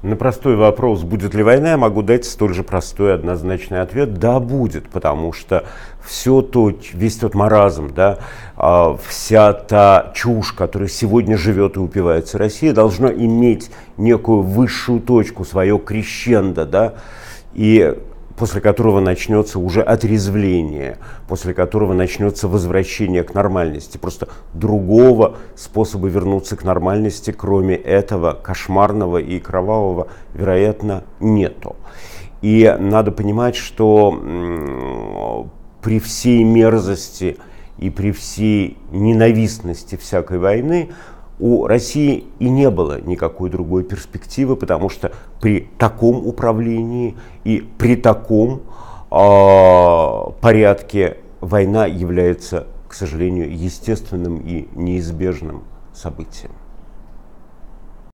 На простой вопрос, будет ли война, я могу дать столь же простой однозначный ответ. Да, будет, потому что все то, весь тот маразм, да, а, вся та чушь, которая сегодня живет и упивается Россия, должна иметь некую высшую точку, свое крещендо. Да, и после которого начнется уже отрезвление, после которого начнется возвращение к нормальности. Просто другого способа вернуться к нормальности, кроме этого кошмарного и кровавого, вероятно, нету. И надо понимать, что при всей мерзости и при всей ненавистности всякой войны у России и не было никакой другой перспективы, потому что при таком управлении и при таком э, порядке война является, к сожалению, естественным и неизбежным событием.